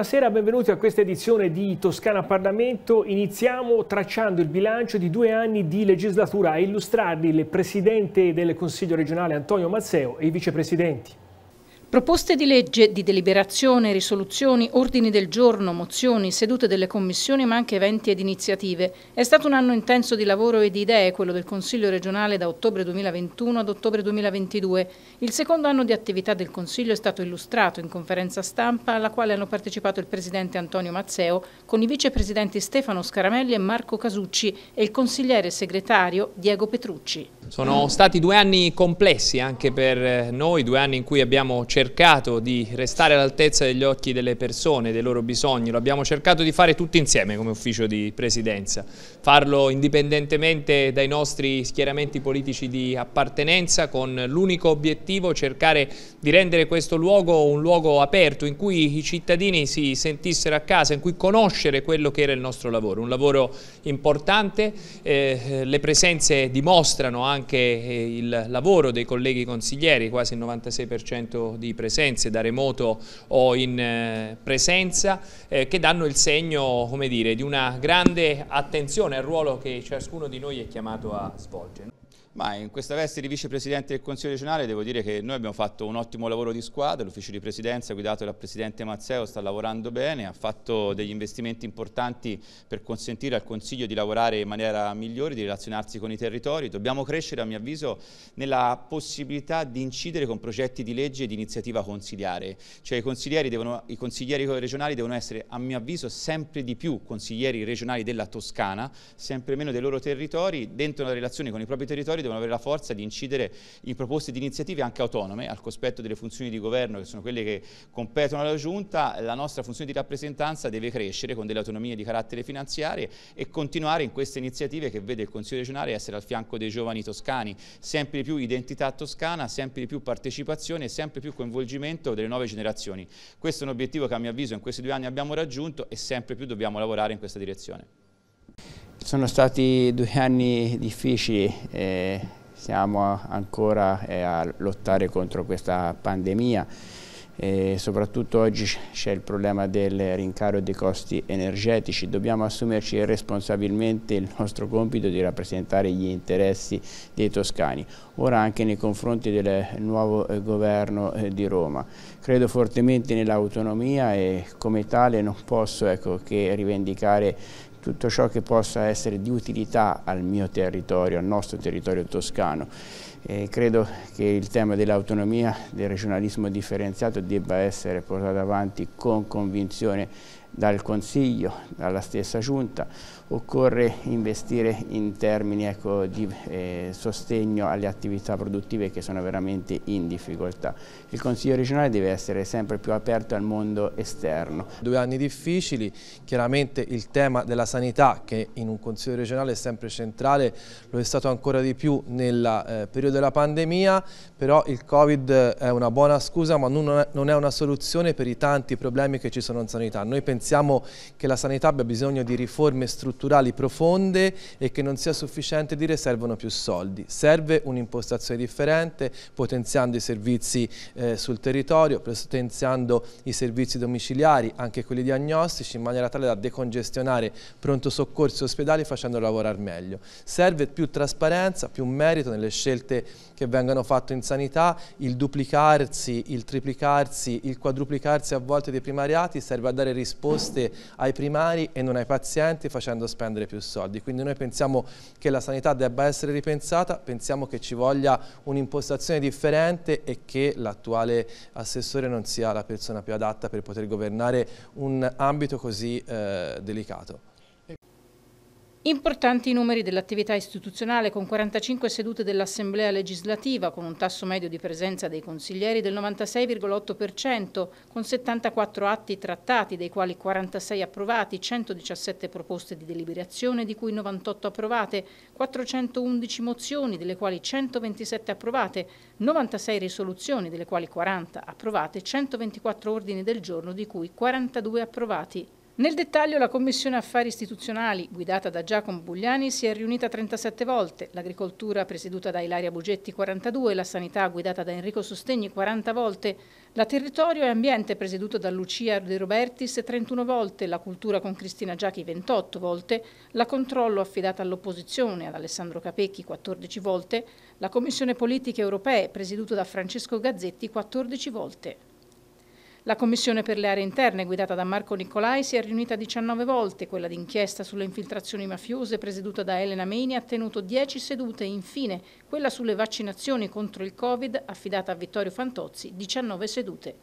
Buonasera, benvenuti a questa edizione di Toscana Parlamento. Iniziamo tracciando il bilancio di due anni di legislatura a illustrarvi il Presidente del Consiglio regionale Antonio Mazzeo e i vicepresidenti. Proposte di legge, di deliberazione, risoluzioni, ordini del giorno, mozioni, sedute delle commissioni ma anche eventi ed iniziative. È stato un anno intenso di lavoro e di idee quello del Consiglio regionale da ottobre 2021 ad ottobre 2022. Il secondo anno di attività del Consiglio è stato illustrato in conferenza stampa alla quale hanno partecipato il Presidente Antonio Mazzeo con i vicepresidenti Stefano Scaramelli e Marco Casucci e il consigliere segretario Diego Petrucci. Sono stati due anni complessi anche per eh, noi, due anni in cui abbiamo cercato cercato di restare all'altezza degli occhi delle persone, dei loro bisogni, lo abbiamo cercato di fare tutti insieme come ufficio di presidenza, farlo indipendentemente dai nostri schieramenti politici di appartenenza con l'unico obiettivo cercare di rendere questo luogo un luogo aperto in cui i cittadini si sentissero a casa, in cui conoscere quello che era il nostro lavoro, un lavoro importante, eh, eh le presenze dimostrano anche eh, il lavoro dei colleghi consiglieri, quasi il 96% di di presenze da remoto o in eh, presenza eh, che danno il segno come dire, di una grande attenzione al ruolo che ciascuno di noi è chiamato a svolgere. Ma in questa veste di vicepresidente del Consiglio regionale devo dire che noi abbiamo fatto un ottimo lavoro di squadra, l'ufficio di presidenza guidato dal presidente Mazzeo sta lavorando bene, ha fatto degli investimenti importanti per consentire al Consiglio di lavorare in maniera migliore, di relazionarsi con i territori. Dobbiamo crescere a mio avviso nella possibilità di incidere con progetti di legge e di iniziativa consigliare, cioè i consiglieri, devono, i consiglieri regionali devono essere a mio avviso sempre di più consiglieri regionali della Toscana, sempre meno dei loro territori, dentro una relazione con i propri territori devono avere la forza di incidere in proposte di iniziative anche autonome, al cospetto delle funzioni di governo che sono quelle che competono alla Giunta, la nostra funzione di rappresentanza deve crescere con delle autonomie di carattere finanziario e continuare in queste iniziative che vede il Consiglio regionale essere al fianco dei giovani toscani, sempre più identità toscana, sempre più partecipazione e sempre più coinvolgimento delle nuove generazioni. Questo è un obiettivo che a mio avviso in questi due anni abbiamo raggiunto e sempre più dobbiamo lavorare in questa direzione. Sono stati due anni difficili e siamo ancora eh, a lottare contro questa pandemia e soprattutto oggi c'è il problema del rincaro dei costi energetici. Dobbiamo assumerci responsabilmente il nostro compito di rappresentare gli interessi dei toscani, ora anche nei confronti del nuovo eh, governo eh, di Roma. Credo fortemente nell'autonomia e come tale non posso ecco, che rivendicare tutto ciò che possa essere di utilità al mio territorio, al nostro territorio toscano. E credo che il tema dell'autonomia, del regionalismo differenziato debba essere portato avanti con convinzione dal Consiglio, dalla stessa Giunta, occorre investire in termini ecco, di eh, sostegno alle attività produttive che sono veramente in difficoltà. Il Consiglio regionale deve essere sempre più aperto al mondo esterno. Due anni difficili, chiaramente il tema della sanità che in un Consiglio regionale è sempre centrale, lo è stato ancora di più nel eh, periodo della pandemia, però il Covid è una buona scusa ma non è, una soluzione per i tanti problemi che ci sono in sanità. Noi pensiamo che la sanità abbia bisogno di riforme strutturali profonde e che non sia sufficiente dire servono più soldi. Serve un'impostazione differente, potenziando i servizi eh, sul territorio, potenziando i servizi domiciliari, anche quelli diagnostici, in maniera tale da decongestionare pronto soccorso e ospedali facendo lavorare meglio. Serve più trasparenza, più merito nelle scelte che vengano fatte in sanità, il duplicarsi, il triplicarsi, il quadruplicarsi a volte dei primariati serve a dare risposte ai primari e non ai pazienti facendo spendere più soldi. Quindi noi pensiamo che la sanità debba essere ripensata, pensiamo che ci voglia un'impostazione differente e che l'attuale assessore non sia la persona più adatta per poter governare un ambito così eh, delicato. Importanti i numeri dell'attività istituzionale con 45 sedute dell'Assemblea legislativa, con un tasso medio di presenza dei consiglieri del 96,8%, con 74 atti trattati, dei quali 46 approvati, 117 proposte di deliberazione, di cui 98 approvate, 411 mozioni, delle quali 127 approvate, 96 risoluzioni, delle quali 40 approvate, 124 ordini del giorno, di cui 42 approvati. Nel dettaglio la Commissione Affari Istituzionali, guidata da Giacomo Bugliani, si è riunita 37 volte, l'agricoltura presieduta da Ilaria Bugetti 42, la sanità guidata da Enrico Sostegni 40 volte, la territorio e ambiente presieduto da Lucia De Robertis 31 volte, la cultura con Cristina Giachi 28 volte, la controllo affidata all'opposizione ad Alessandro Capecchi 14 volte, la Commissione Politiche Europee presieduta da Francesco Gazzetti 14 volte. La Commissione per le aree interne, guidata da Marco Nicolai, si è riunita 19 volte. Quella d'inchiesta sulle infiltrazioni mafiose, presieduta da Elena Meini, ha tenuto 10 sedute. Infine, quella sulle vaccinazioni contro il Covid, affidata a Vittorio Fantozzi, 19 sedute.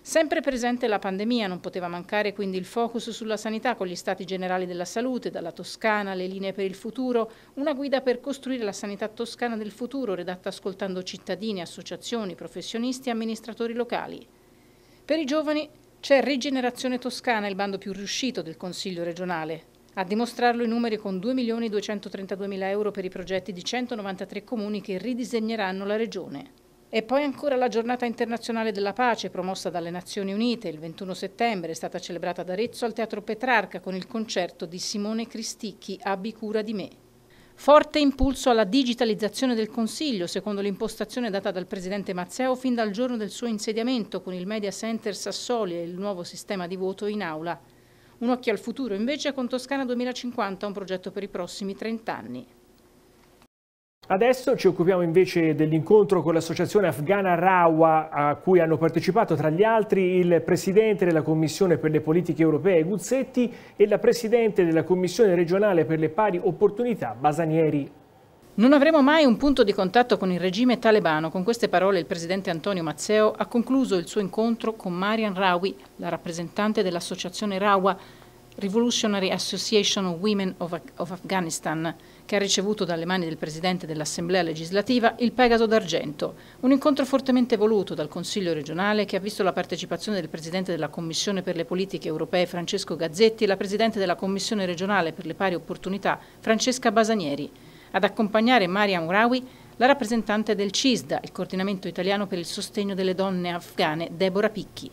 Sempre presente la pandemia, non poteva mancare quindi il focus sulla sanità con gli stati generali della salute, dalla Toscana, le linee per il futuro, una guida per costruire la sanità toscana del futuro, redatta ascoltando cittadini, associazioni, professionisti e amministratori locali. Per i giovani c'è Rigenerazione Toscana, il bando più riuscito del Consiglio regionale. A dimostrarlo i numeri con 2.232.000 euro per i progetti di 193 comuni che ridisegneranno la regione. E poi ancora la giornata internazionale della pace promossa dalle Nazioni Unite il 21 settembre è stata celebrata ad Arezzo al Teatro Petrarca con il concerto di Simone Cristicchi, Abbi cura di me. Forte impulso alla digitalizzazione del Consiglio, secondo l'impostazione data dal Presidente Mazzeo fin dal giorno del suo insediamento con il Media Center Sassoli e il nuovo sistema di voto in aula. Un occhio al futuro invece con Toscana 2050, un progetto per i prossimi 30 anni. Adesso ci occupiamo invece dell'incontro con l'associazione afghana Rawa a cui hanno partecipato tra gli altri il presidente della Commissione per le politiche europee Guzzetti e la presidente della Commissione regionale per le pari opportunità Basanieri. Non avremo mai un punto di contatto con il regime talebano. Con queste parole il presidente Antonio Mazzeo ha concluso il suo incontro con Marian Rawi, la rappresentante dell'associazione Rawa, Revolutionary Association of Women of, Af of Afghanistan che ha ricevuto dalle mani del Presidente dell'Assemblea legislativa il Pegaso d'Argento, un incontro fortemente voluto dal Consiglio regionale che ha visto la partecipazione del Presidente della Commissione per le politiche europee Francesco Gazzetti e la Presidente della Commissione regionale per le pari opportunità Francesca Basanieri. Ad accompagnare Maria Murawi la rappresentante del CISDA, il coordinamento italiano per il sostegno delle donne afghane, Deborah Picchi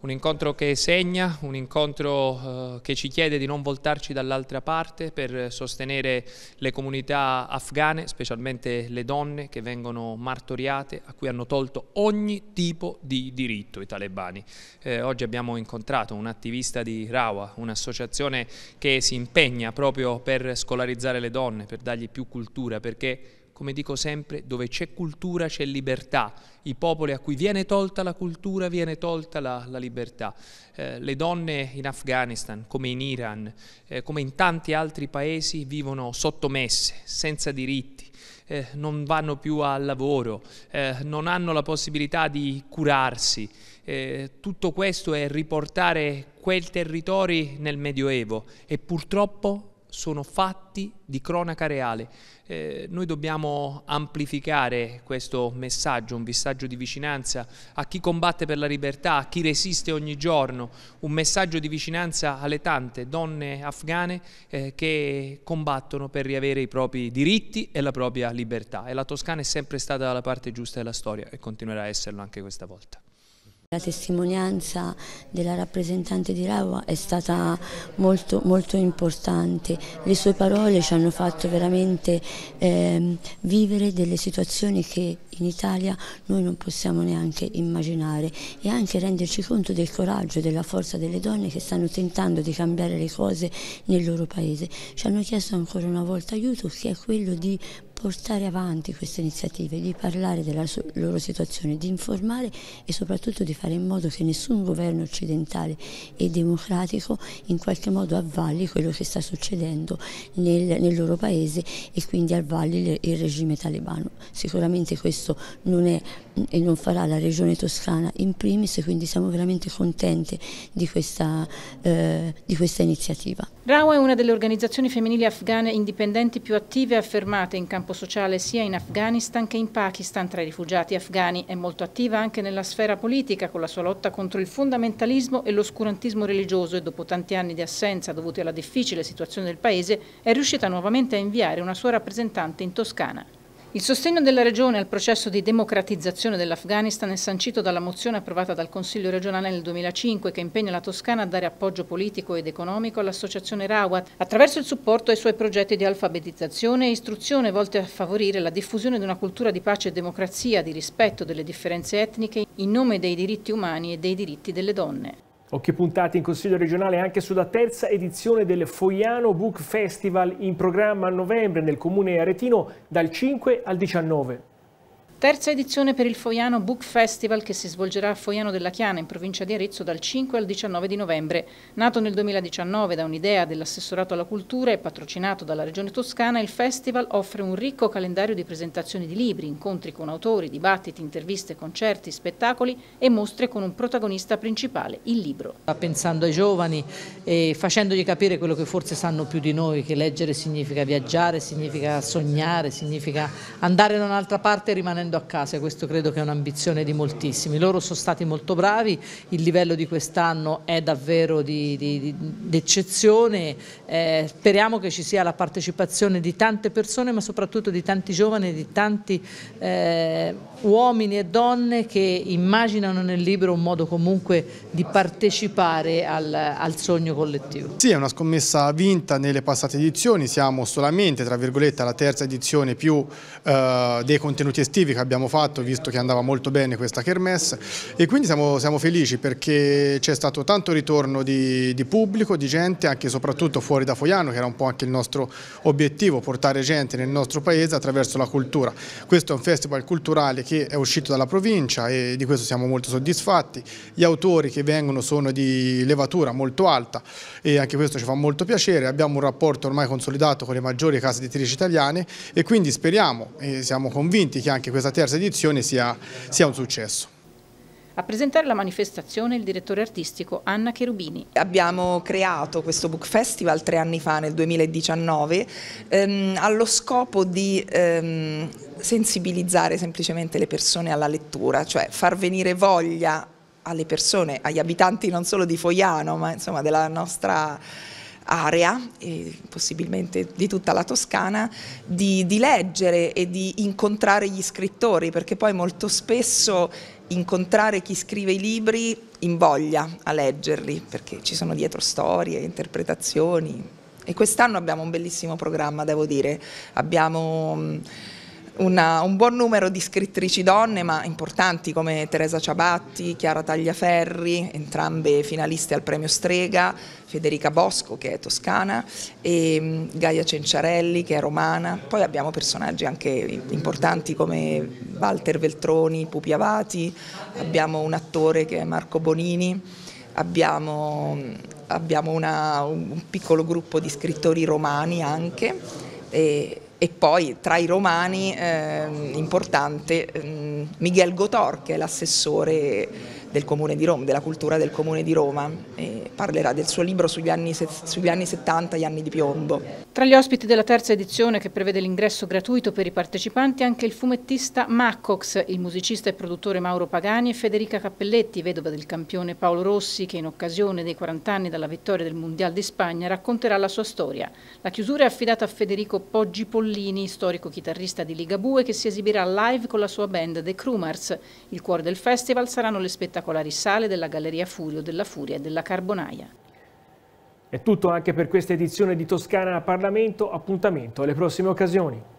un incontro che segna, un incontro eh, che ci chiede di non voltarci dall'altra parte per sostenere le comunità afghane, specialmente le donne che vengono martoriate, a cui hanno tolto ogni tipo di diritto i talebani. Eh, oggi abbiamo incontrato un attivista di Rawa, un'associazione che si impegna proprio per scolarizzare le donne, per dargli più cultura, perché come dico sempre, dove c'è cultura c'è libertà, i popoli a cui viene tolta la cultura viene tolta la, la libertà. Eh, le donne in Afghanistan, come in Iran, eh, come in tanti altri paesi, vivono sottomesse, senza diritti. Eh, non vanno più al lavoro, eh, non hanno la possibilità di curarsi. Eh, tutto questo è riportare quei territori nel Medioevo e purtroppo sono fatti di cronaca reale. Eh, noi dobbiamo amplificare questo messaggio, un messaggio di vicinanza a chi combatte per la libertà, a chi resiste ogni giorno, un messaggio di vicinanza alle tante donne afghane eh, che combattono per riavere i propri diritti e la propria libertà. E la Toscana è sempre stata dalla parte giusta della storia e continuerà a esserlo anche questa volta. La testimonianza della rappresentante di Raua è stata molto, molto importante, le sue parole ci hanno fatto veramente eh, vivere delle situazioni che in Italia noi non possiamo neanche immaginare e anche renderci conto del coraggio e della forza delle donne che stanno tentando di cambiare le cose nel loro paese. Ci hanno chiesto ancora una volta aiuto che è quello di portare avanti queste iniziative, di parlare della loro situazione, di informare e soprattutto di fare in modo che nessun governo occidentale e democratico in qualche modo avvalli quello che sta succedendo nel, nel loro paese e quindi avvalli il regime talebano. Sicuramente questo questo non è e non farà la regione toscana in primis, quindi siamo veramente contenti di questa, eh, di questa iniziativa. RAWA è una delle organizzazioni femminili afghane indipendenti più attive e affermate in campo sociale sia in Afghanistan che in Pakistan tra i rifugiati afghani. È molto attiva anche nella sfera politica con la sua lotta contro il fondamentalismo e l'oscurantismo religioso e dopo tanti anni di assenza dovuti alla difficile situazione del paese è riuscita nuovamente a inviare una sua rappresentante in Toscana. Il sostegno della Regione al processo di democratizzazione dell'Afghanistan è sancito dalla mozione approvata dal Consiglio regionale nel 2005 che impegna la Toscana a dare appoggio politico ed economico all'associazione Rawat attraverso il supporto ai suoi progetti di alfabetizzazione e istruzione volte a favorire la diffusione di una cultura di pace e democrazia, di rispetto delle differenze etniche in nome dei diritti umani e dei diritti delle donne. Occhi puntati in Consiglio regionale anche sulla terza edizione del Foiano Book Festival in programma a novembre nel comune aretino dal 5 al 19. Terza edizione per il Foiano Book Festival che si svolgerà a Foiano della Chiana in provincia di Arezzo dal 5 al 19 di novembre. Nato nel 2019 da un'idea dell'assessorato alla cultura e patrocinato dalla regione toscana, il festival offre un ricco calendario di presentazioni di libri, incontri con autori, dibattiti, interviste, concerti, spettacoli e mostre con un protagonista principale, il libro. Pensando ai giovani e facendogli capire quello che forse sanno più di noi, che leggere significa viaggiare, significa sognare, significa andare da un'altra parte e rimanere tornando a casa e questo credo che è un'ambizione di moltissimi. Loro sono stati molto bravi, il livello di quest'anno è davvero d'eccezione, eh, speriamo che ci sia la partecipazione di tante persone ma soprattutto di tanti giovani, di tanti eh, uomini e donne che immaginano nel libro un modo comunque di partecipare al, al sogno collettivo. Sì, è una scommessa vinta nelle passate edizioni, siamo solamente tra virgolette alla terza edizione più eh, dei contenuti estivi che abbiamo fatto visto che andava molto bene questa kermesse e quindi siamo, siamo felici perché c'è stato tanto ritorno di, di, pubblico, di gente anche e soprattutto fuori da Foiano che era un po' anche il nostro obiettivo, portare gente nel nostro paese attraverso la cultura. Questo è un festival culturale che è uscito dalla provincia e di questo siamo molto soddisfatti, gli autori che vengono sono di levatura molto alta e anche questo ci fa molto piacere, abbiamo un rapporto ormai consolidato con le maggiori case editrici italiane e quindi speriamo e siamo convinti che anche questa questa terza edizione sia, sia un successo. A presentare la manifestazione il direttore artistico Anna Cherubini. Abbiamo creato questo book festival tre anni fa, nel 2019, ehm, allo scopo di ehm, sensibilizzare semplicemente le persone alla lettura, cioè far venire voglia alle persone, agli abitanti non solo di Foiano, ma insomma della nostra area, possibilmente di tutta la Toscana, di, di leggere e di incontrare gli scrittori, perché poi molto spesso incontrare chi scrive i libri invoglia a leggerli, perché ci sono dietro storie, interpretazioni. E quest'anno abbiamo un bellissimo programma, devo dire. Abbiamo mm, una, un buon numero di scrittrici donne, ma importanti come Teresa Ciabatti, Chiara Tagliaferri, entrambe finaliste al premio Strega, Federica Bosco che è toscana e mm, Gaia Cenciarelli che è romana, poi abbiamo personaggi anche importanti come Walter Veltroni, Pupi Avati, abbiamo un attore che è Marco Bonini, abbiamo, mm, abbiamo una, un piccolo gruppo di scrittori romani anche. E, e poi tra i romani eh, importante eh, Miguel Gotor che è l'assessore del Roma, della cultura del Comune di Roma. E parlerà del suo libro sugli anni, sugli anni 70, gli anni di piombo. Tra gli ospiti della terza edizione che prevede l'ingresso gratuito per i partecipanti anche il fumettista Maccox, il musicista e produttore Mauro Pagani e Federica Cappelletti, vedova del campione Paolo Rossi che in occasione dei 40 anni dalla vittoria del Mondiale di Spagna racconterà la sua storia. La chiusura è affidata a Federico Poggi Pollini, storico chitarrista di Ligabue che si esibirà live con la sua band The Crumars. Il cuore del festival saranno le spettacolari spettacolari sale della Galleria Furio, della Furia e della Carbonaia. È tutto anche per questa edizione di Toscana a Parlamento, appuntamento alle prossime occasioni.